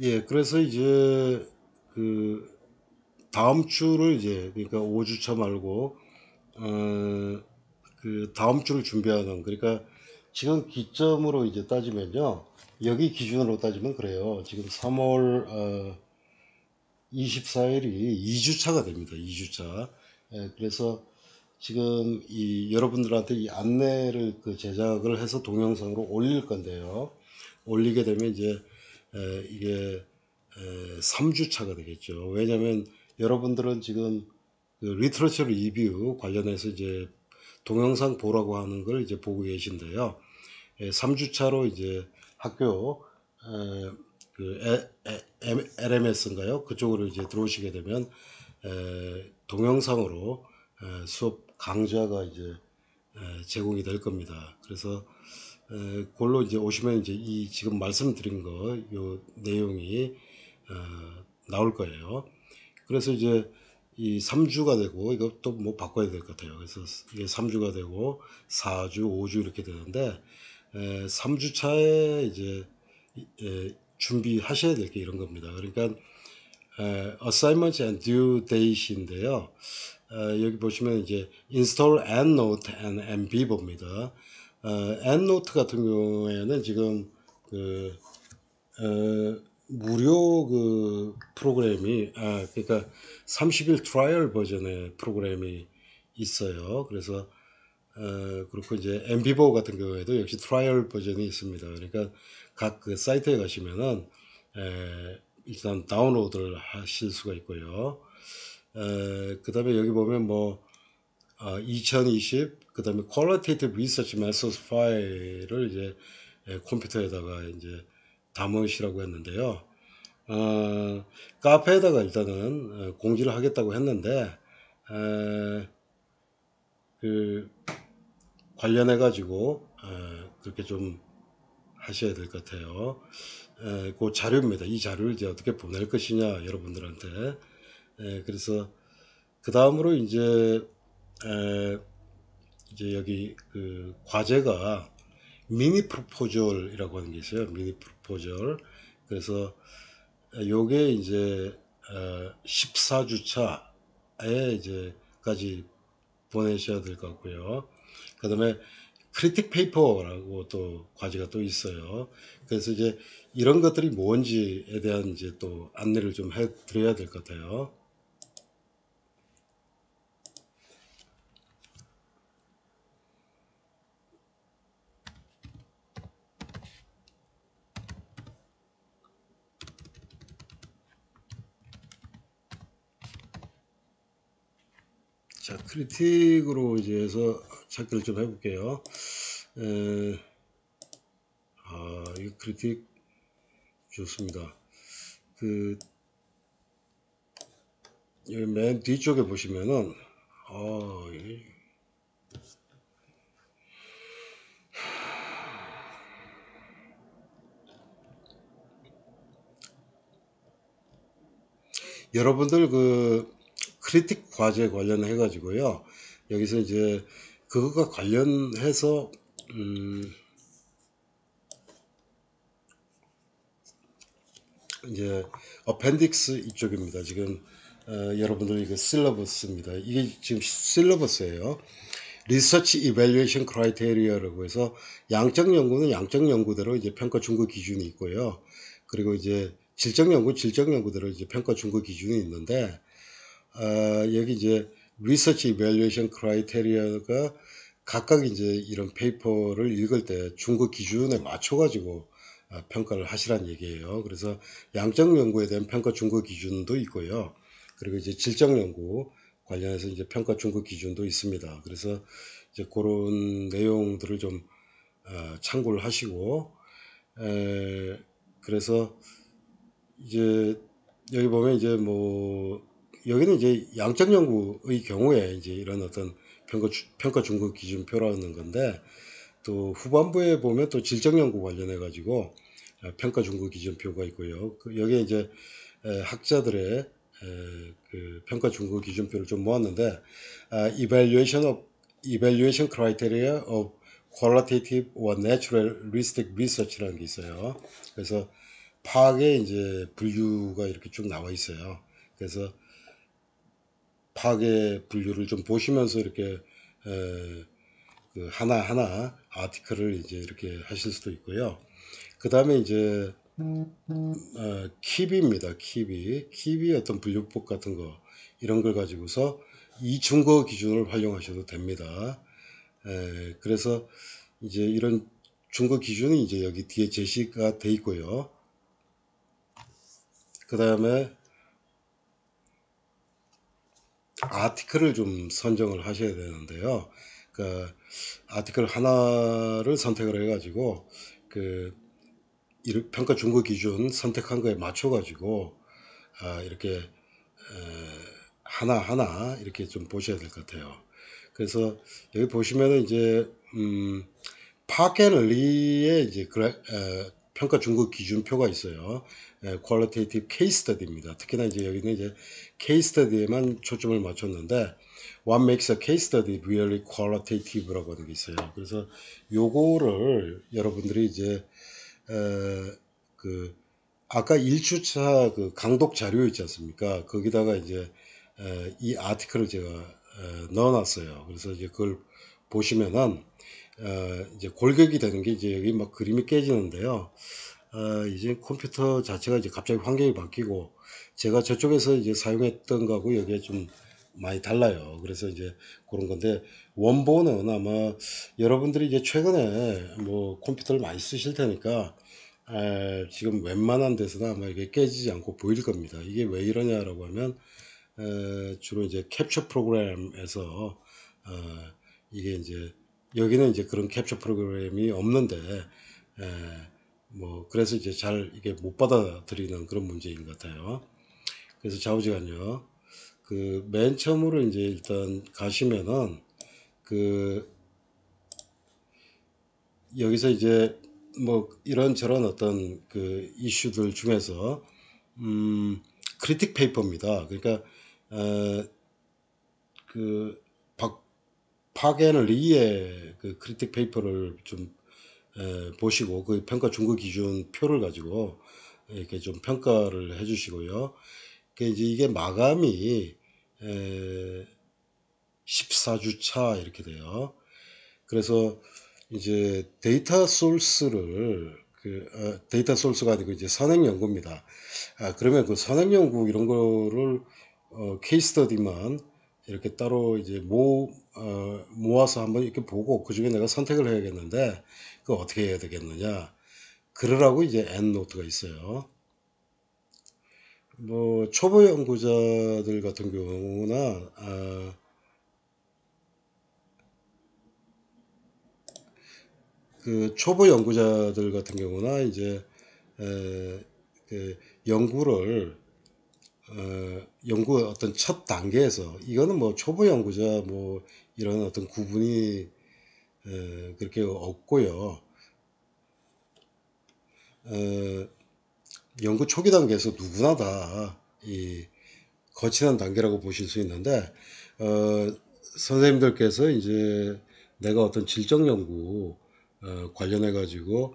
예, 그래서 이제 그 다음 주를 이제 그러니까 5주차 말고 어, 그 다음 주를 준비하는 그러니까 지금 기점으로 이제 따지면요. 여기 기준으로 따지면 그래요. 지금 3월 어, 24일이 2주차가 됩니다. 2주차. 예, 그래서 지금 이 여러분들한테 이 안내를 그 제작을 해서 동영상으로 올릴 건데요. 올리게 되면 이제 에, 이게 에, 3주차가 되겠죠. 왜냐하면 여러분들은 지금 그 리터처 리뷰 관련해서 이제 동영상 보라고 하는 걸 이제 보고 계신데요. 에, 3주차로 이제 학교 에, 그 에, 에, LMS인가요? 그쪽으로 이제 들어오시게 되면 에, 동영상으로 에, 수업 강좌가 이제 에, 제공이 될 겁니다. 그래서 에, 걸로 이제 오시면 이제 이 지금 말씀드린 거 요 내용이 어, 나올 거예요. 그래서 이제 이 3주가 되고 이것도 뭐 바꿔야 될 것 같아요. 그래서 이게 3주가 되고 4주, 5주 이렇게 되는데 에, 3주 차에 이제 에, 준비하셔야 될 게 이런 겁니다. 그러니까 에, assignment and due date인데요. 에, 여기 보시면 이제 install and note and mb 봅니다. 엔노트 어, 같은 경우에는 지금 그 어, 무료 그 프로그램이 아 그러니까 30일 트라이얼 버전의 프로그램이 있어요. 그래서 어, 그렇고 이제 엠비보 같은 경우에도 역시 트라이얼 버전이 있습니다. 그러니까 각 그 사이트에 가시면은 에, 일단 다운로드를 하실 수가 있고요. 어, 그 다음에 여기 보면 뭐2020 어, 그다음에 qualitative research methods 파일을 이제 예, 컴퓨터에다가 이제 담으시라고 했는데요. 어, 카페에다가 일단은 어, 공지를 하겠다고 했는데 에, 어, 그 관련해 가지고 그렇게 좀 하셔야 될 것 같아요. 에, 그 자료입니다. 이 자료를 이제 어떻게 보낼 것이냐 여러분들한테 에, 예, 그래서 그 다음으로 이제 에, 이제 여기 그 과제가 미니 프로포절이라고 하는 게 있어요. 미니 프로포절 그래서 요게 이제 14주차에 어, 이제까지 보내셔야 될 것 같고요. 그 다음에 크리틱 페이퍼라고 또 과제가 또 있어요. 그래서 이제 이런 것들이 뭔지에 대한 이제 또 안내를 좀 해 드려야 될 것 같아요. 자, 크리틱으로 이제 해서 찾기를 좀 해볼게요. 에, 아, 이 크리틱 좋습니다. 그, 여기 맨 뒤쪽에 보시면은, 어, 여러분들 그 크리틱 과제 관련해 가지고요. 여기서 이제 그것과 관련해서 음 이제 어펜딕스 이쪽입니다. 지금 어, 여러분들 이거 그 실러버스입니다. 이게 지금 실러버스예요. 리서치 이벨리에이션 크라이테리어라고 해서 양적 연구는 양적 연구대로 이제 평가 중고 기준이 있고요. 그리고 이제 질적 연구 질적 연구대로 이제 평가 중고 기준이 있는데 어, 여기 이제 리서치 이벨리에이션 크라이테리아가 각각 이제 이런 페이퍼를 읽을 때 중국 기준에 맞춰가지고 어, 평가를 하시란 얘기예요. 그래서 양적 연구에 대한 평가 중거 기준도 있고요. 그리고 이제 질적 연구 관련해서 이제 평가 중거 기준도 있습니다. 그래서 이제 그런 내용들을 좀 어, 참고를 하시고 에, 그래서 이제 여기 보면 이제 뭐 여기는 이제 양적 연구의 경우에 이제 이런 어떤 평가, 평가 중급 기준표라는 건데 또 후반부에 보면 또 질적 연구 관련해 가지고 아, 평가 중급 기준표가 있고요. 그 여기에 이제 학자들의 그 평가 중급 기준표를 좀 모았는데 아, evaluation of evaluation criteria of qualitative or naturalistic research라는 게 있어요. 그래서 파악의 이제 분류가 이렇게 쭉 나와 있어요. 그래서 파괴 분류를 좀 보시면서 이렇게 그 하나하나 아티클을 이제 이렇게 하실 수도 있고요. 그 다음에 이제 어, 키비입니다. 키비. 키비 어떤 분류법 같은 거 이런 걸 가지고서 이중거 기준을 활용하셔도 됩니다. 에, 그래서 이제 이런 중거 기준이 이제 여기 뒤에 제시가 돼 있고요. 그 다음에 아티클을 좀 선정을 하셔야 되는데요. 그 아티클 하나를 선택을 해가지고 그 평가 중고 기준 선택한 거에 맞춰가지고 아, 이렇게 하나 하나 이렇게 좀 보셔야 될 것 같아요. 그래서 여기 보시면은 이제 음, 파켄 을리의 이제 그래, 평가 중국 기준표가 있어요. 예, 퀄리테이티브 케이스 스터디입니다. 특히나 이제 여기는 이제 케이스 스터디에만 초점을 맞췄는데 What makes a case study really qualitative라고 하는 게 있어요. 그래서 요거를 여러분들이 이제 에, 어, 그 아까 1주차 그 강독 자료 있지 않습니까? 거기다가 이제 에, 어, 이 아티클을 제가 에, 어, 넣어놨어요. 그래서 이제 그걸 보시면은 어, 이제 골격이 되는 게 이제 여기 막 그림이 깨지는데요. 어, 이제 컴퓨터 자체가 이제 갑자기 환경이 바뀌고 제가 저쪽에서 이제 사용했던 거하고 여기에 좀 많이 달라요. 그래서 이제 그런 건데 원본은 아마 여러분들이 이제 최근에 뭐 컴퓨터를 많이 쓰실 테니까 에, 아, 지금 웬만한 데서나 아마 이게 깨지지 않고 보일 겁니다. 이게 왜 이러냐라고 하면 에, 어, 주로 이제 캡처 프로그램에서 어, 이게 이제 여기는 이제 그런 캡처 프로그램이 없는데 에, 예, 뭐 그래서 이제 잘 이게 못 받아들이는 그런 문제인 것 같아요. 그래서 좌우지간요. 그 맨 처음으로 이제 일단 가시면은 그 여기서 이제 뭐 이런저런 어떤 그 이슈들 중에서 음 크리틱 페이퍼입니다. 그러니까 에, 어, 그 파게널리의 그 크리틱 페이퍼를 좀 에, 보시고 그 평가 중고 기준 표를 가지고 이렇게 좀 평가를 해주시고요. 그 이제 이게 마감이 에, 14주차 이렇게 돼요. 그래서 이제 데이터 소스를 그 아, 데이터 소스가 아니고 이제 선행 연구입니다. 아, 그러면 그 선행 연구 이런 거를 어, 케이스 스터디만 이렇게 따로 이제 모, 어, 모아서 한번 이렇게 보고 그 중에 내가 선택을 해야겠는데 그 어떻게 해야 되겠느냐. 그러라고 이제 엔노트가 있어요. 뭐 초보 연구자들 같은 경우나 아, 그 초보 연구자들 같은 경우나 이제 에, 그 연구를 어, 연구 어떤 첫 단계에서 이거는 뭐 초보 연구자 뭐 이런 어떤 구분이 어, 그렇게 없고요. 어, 연구 초기 단계에서 누구나 다 이 거친한 단계라고 보실 수 있는데 어, 선생님들께서 이제 내가 어떤 질적 연구 어, 관련해 가지고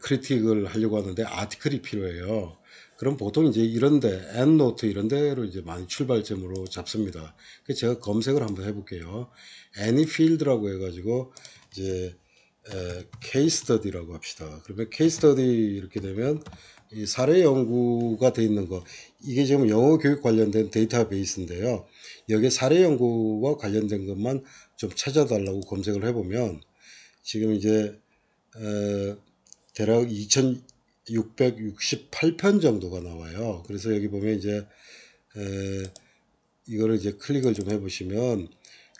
크리틱을 하려고 하는데 아티클이 필요해요. 그럼 보통 이제 이런데 엔노트 이런데로 이제 많이 출발점으로 잡습니다. 그 제가 검색을 한번 해볼게요. 애니필드라고 해가지고 이제 케이스터디라고 합시다. 그러면 케이스터디 이렇게 되면 이 사례 연구가 돼 있는 거 이게 지금 영어 교육 관련된 데이터베이스인데요. 여기에 사례 연구와 관련된 것만 좀 찾아달라고 검색을 해보면 지금 이제 에, 대략 2000 668편 정도가 나와요. 그래서 여기 보면 이제 에, 이거를 이제 클릭을 좀 해보시면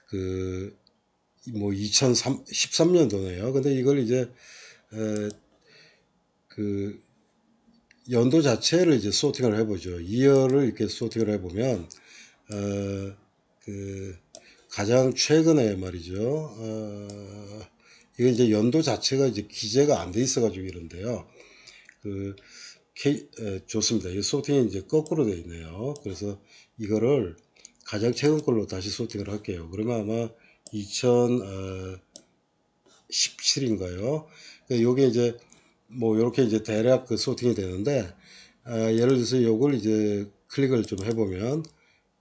그뭐 2013년도네요. 근데 이걸 이제 에, 그 연도 자체를 이제 소팅을 해보죠. 이어를 이렇게 소팅을 해보면 어, 그 가장 최근에 말이죠. 어, 이게 이제 연도 자체가 이제 기재가 안 돼 있어가지고 이런데요. 그케 에, 어, 좋습니다. 이 소팅이 이제 거꾸로 되어 있네요. 그래서 이거를 가장 최근 걸로 다시 소팅을 할게요. 그러면 아마 2017인가요? 어, 그러니 요게 이제 뭐 요렇게 이제 대략 그 소팅이 되는데 아, 예를 들어서 요걸 이제 클릭을 좀 해보면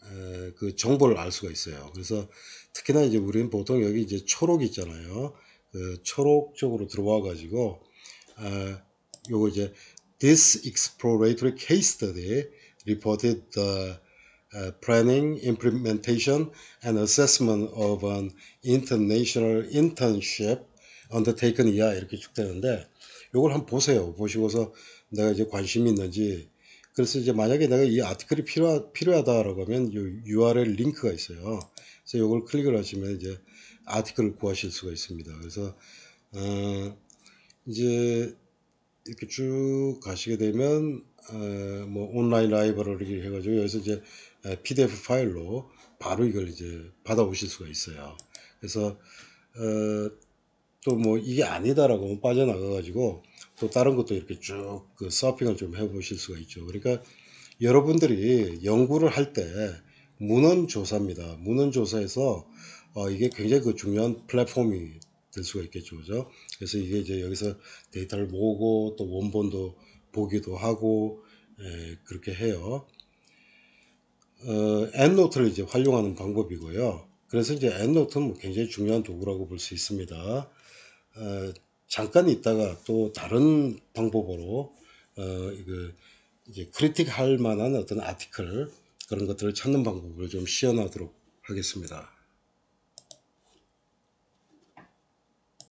에, 그 정보를 알 수가 있어요. 그래서 특히나 이제 우리는 보통 여기 이제 초록 있잖아요. 그 초록 쪽으로 들어와 가지고 아, 요거 이제 This exploratory case study reported the uh, planning, implementation, and assessment of an international internship undertaken 이하 이렇게 쭉 되는데 요걸 한번 보세요. 보시고서 내가 이제 관심이 있는지 그래서 이제 만약에 내가 이 아티클이 필요하, 필요하다라고 하면 요 URL 링크가 있어요. 그래서 요걸 클릭을 하시면 이제 아티클을 구하실 수가 있습니다. 그래서 어, 이제 이렇게 쭉 가시게 되면 어, 뭐 온라인 라이브러리 를 해가지고 여기서 이제 PDF 파일로 바로 이걸 이제 받아오실 수가 있어요. 그래서 어, 또 뭐 이게 아니다라고 빠져나가가지고 또 다른 것도 이렇게 쭉그 서핑을 좀 해보실 수가 있죠. 그러니까 여러분들이 연구를 할 때 문헌 조사입니다. 문헌 조사에서 어 이게 굉장히 그 중요한 플랫폼이 될 수가 있겠죠. 그죠? 그래서 이게 이제 여기서 데이터를 모으고 또 원본도 보기도 하고 에, 예, 그렇게 해요. 어, 엔노트를 이제 활용하는 방법이고요. 그래서 이제 엔노트는 뭐 굉장히 중요한 도구라고 볼 수 있습니다. 어, 잠깐 있다가 또 다른 방법으로 어, 그 이제 크리틱할 만한 어떤 아티클 그런 것들을 찾는 방법을 좀 시연하도록 하겠습니다.